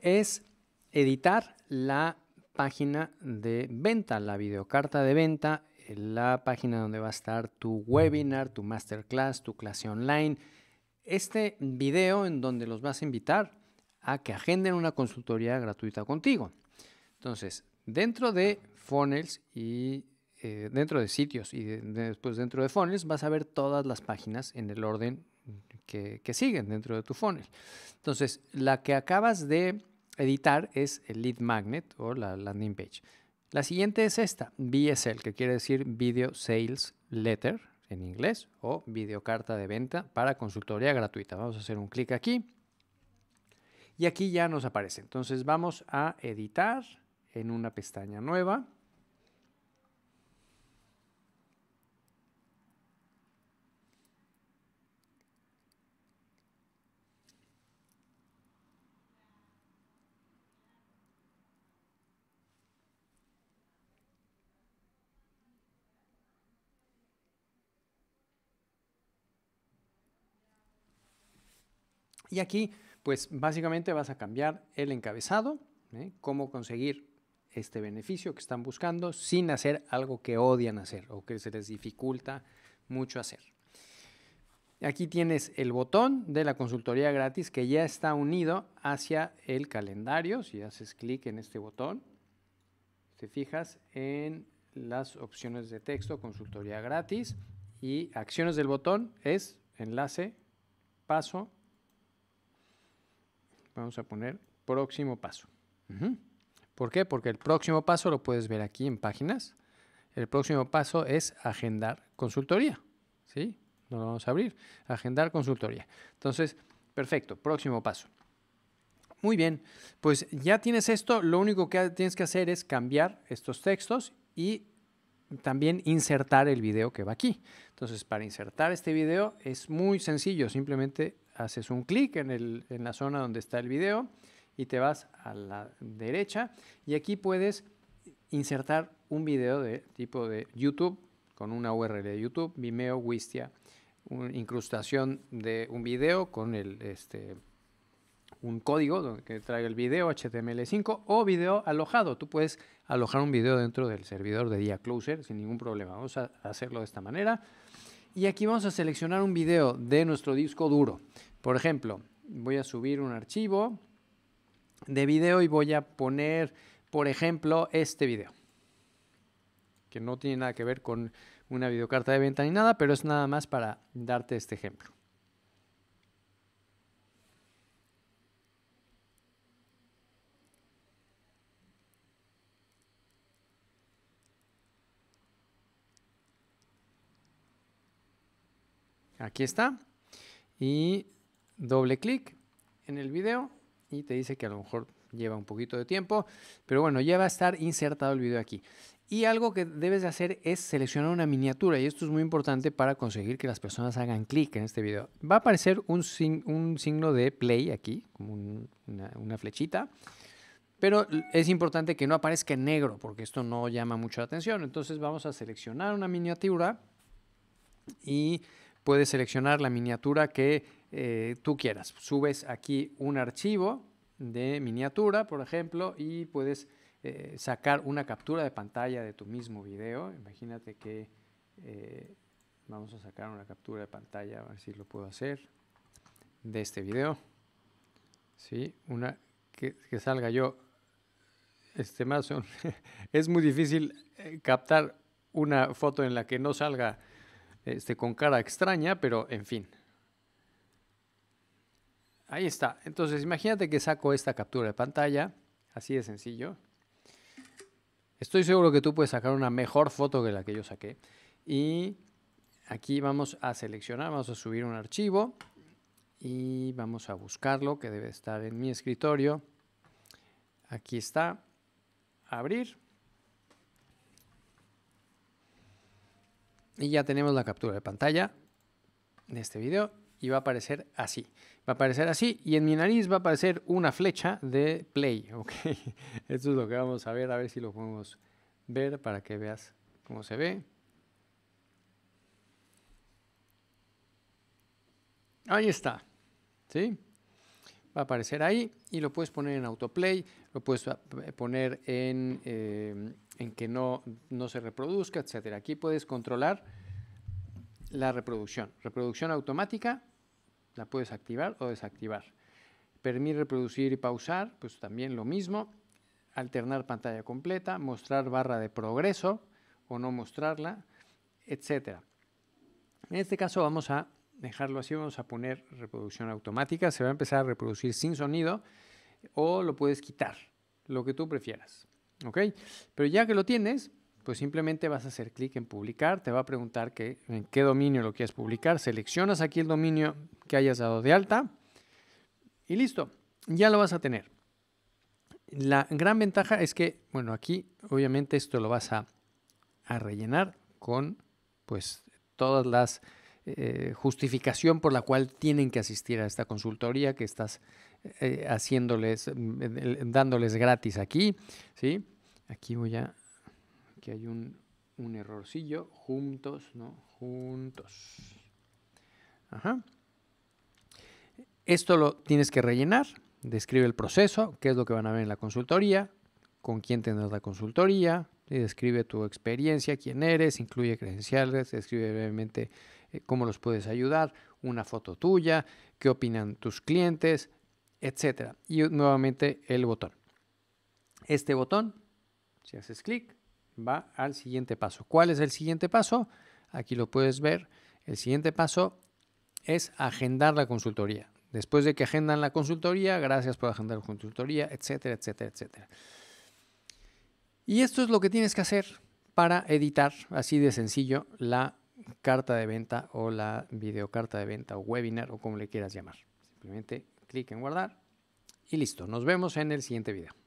es editar la página de venta, la videocarta de venta, eh, la página donde va a estar tu webinar, tu masterclass, tu clase online, este video en donde los vas a invitar a que agenden una consultoría gratuita contigo. Entonces, dentro de funnels y eh, dentro de sitios y después dentro de funnels vas a ver todas las páginas en el orden que, siguen dentro de tu funnel. Entonces, la que acabas de editar es el lead magnet o la landing page. La siguiente es esta, VSL, que quiere decir Video Sales Letter en inglés o videocarta de venta para consultoría gratuita. Vamos a hacer un clic aquí y aquí ya nos aparece. Entonces vamos a editar en una pestaña nueva Y aquí, pues básicamente vas a cambiar el encabezado, ¿eh? cómo conseguir este beneficio que están buscando sin hacer algo que odian hacer o que se les dificulta mucho hacer. Aquí tienes el botón de la consultoría gratis que ya está unido hacia el calendario. Si haces clic en este botón, te fijas en las opciones de texto, consultoría gratis y acciones del botón es enlace, paso, vamos a poner próximo paso. ¿Por qué? Porque el próximo paso lo puedes ver aquí en páginas. El próximo paso es agendar consultoría. ¿Sí? No lo vamos a abrir. Agendar consultoría. Entonces, perfecto, próximo paso. Muy bien, pues ya tienes esto, lo único que tienes que hacer es cambiar estos textos y también insertar el video que va aquí. Entonces, para insertar este video es muy sencillo, simplemente haces un clic en, la zona donde está el video y te vas a la derecha y aquí puedes insertar un video de tipo de YouTube con una URL de YouTube, Vimeo, Wistia, una incrustación de un video con el, este, un código que traiga el video HTML5 o video alojado. Tú puedes alojar un video dentro del servidor de Closer sin ningún problema. Vamos a hacerlo de esta manera. Y aquí vamos a seleccionar un video de nuestro disco duro. Por ejemplo, voy a subir un archivo de video y voy a poner, por ejemplo, este video, que no tiene nada que ver con una videocarta de venta ni nada, pero es nada más para darte este ejemplo. Aquí está. Y doble clic en el video y te dice que a lo mejor lleva un poquito de tiempo, pero bueno, ya va a estar insertado el video aquí. Y algo que debes de hacer es seleccionar una miniatura y esto es muy importante para conseguir que las personas hagan clic en este video. Va a aparecer un, signo de play aquí, como una, una flechita, pero es importante que no aparezca en negro porque esto no llama mucho la atención. Entonces vamos a seleccionar una miniatura y puedes seleccionar la miniatura que eh, tú quieras. Subes aquí un archivo de miniatura, por ejemplo, y puedes eh, sacar una captura de pantalla de tu mismo video. Imagínate que eh, vamos a sacar una captura de pantalla, a ver si lo puedo hacer, de este video. ¿Sí? Una que, salga yo. Este más es muy difícil captar una foto en la que no salga este, con cara extraña, pero en fin, Ahí está. Entonces, imagínate que saco esta captura de pantalla, así de sencillo. Estoy seguro que tú puedes sacar una mejor foto que la que yo saqué. Y aquí vamos a seleccionar, vamos a subir un archivo y vamos a buscarlo, que debe estar en mi escritorio. Aquí está. Abrir. Y ya tenemos la captura de pantalla de este video y va a aparecer así. Va a aparecer así y en mi nariz va a aparecer una flecha de play, ¿ok? Esto es lo que vamos a ver, a ver si lo podemos ver para que veas cómo se ve. Ahí está, Va a aparecer ahí y lo puedes poner en autoplay, lo puedes eh, poner eh, en, que no, no se reproduzca, etc. Aquí puedes controlar la reproducción. Reproducción automática la puedes activar o desactivar. Permitir reproducir y pausar, pues también lo mismo. Alternar pantalla completa, mostrar barra de progreso o no mostrarla, etcétera. En este caso vamos a dejarlo así, vamos a poner reproducción automática, se va a empezar a reproducir sin sonido o lo puedes quitar, lo que tú prefieras. ¿Ok? Pero ya que lo tienes, pues simplemente vas a hacer clic en publicar, te va a preguntar que, en qué dominio lo quieres publicar, seleccionas aquí el dominio que hayas dado de alta y listo, ya lo vas a tener. La gran ventaja es que, bueno, aquí obviamente esto lo vas a, rellenar con pues todas las justificaciones eh, justificación por la cual tienen que asistir a esta consultoría que estás eh, haciéndoles, mm, dándoles gratis aquí, ¿sí? Aquí voy a que hay un, un errorcillo. Juntos, ¿no? Juntos. Ajá. Esto lo tienes que rellenar. Describe el proceso, qué es lo que van a ver en la consultoría, con quién tendrás la consultoría, y describe tu experiencia, quién eres, incluye credenciales, describe brevemente eh, cómo los puedes ayudar, una foto tuya, qué opinan tus clientes, etc. Y nuevamente el botón. Este botón, si haces clic, va al siguiente paso. ¿Cuál es el siguiente paso? Aquí lo puedes ver. El siguiente paso es agendar la consultoría. Después de que agendan la consultoría, gracias por agendar la consultoría, etcétera, etcétera, etcétera. Y esto es lo que tienes que hacer para editar así de sencillo la carta de venta o la videocarta de venta o webinar o como le quieras llamar. Simplemente clic en guardar y listo. Nos vemos en el siguiente video.